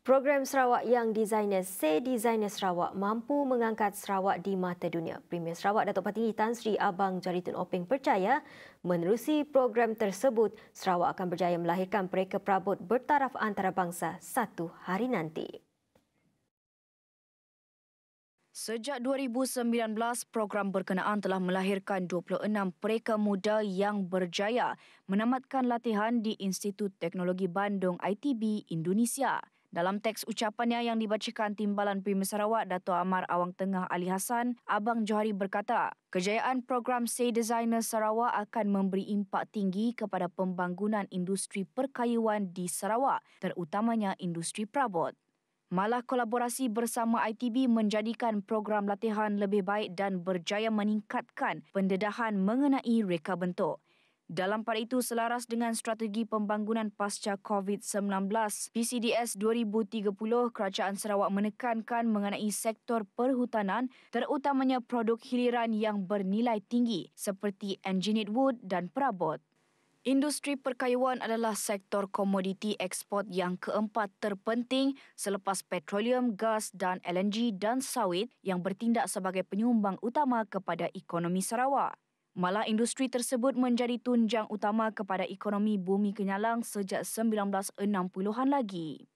Program Sarawak yang Designers Say Designer Sarawak mampu mengangkat Sarawak di mata dunia. Premier Sarawak Datuk Patinggi Tan Sri Abang Jaritun Openg percaya menerusi program tersebut, Sarawak akan berjaya melahirkan mereka perabot bertaraf antarabangsa satu hari nanti. Sejak 2019, program berkenaan telah melahirkan 26 pereka muda yang berjaya menamatkan latihan di Institut Teknologi Bandung ITB Indonesia. Dalam teks ucapannya yang dibacakan Timbalan Primer Sarawak Dato' Amar Awang Tengah Ali Hassan, Abang Johari berkata, kejayaan program Say Designer Sarawak akan memberi impak tinggi kepada pembangunan industri perkayuan di Sarawak, terutamanya industri perabot. Malah kolaborasi bersama ITB menjadikan program latihan lebih baik dan berjaya meningkatkan pendedahan mengenai reka bentuk. Dalam pada itu selaras dengan strategi pembangunan pasca COVID-19, PCDS 2030, Kerajaan Sarawak menekankan mengenai sektor perhutanan terutamanya produk hiliran yang bernilai tinggi seperti engineered wood dan perabot. Industri perkayuan adalah sektor komoditi ekspor yang keempat terpenting selepas petroleum, gas dan LNG dan sawit yang bertindak sebagai penyumbang utama kepada ekonomi Sarawak. Malah industri tersebut menjadi tunjang utama kepada ekonomi bumi kenyalang sejak 1960-an lagi.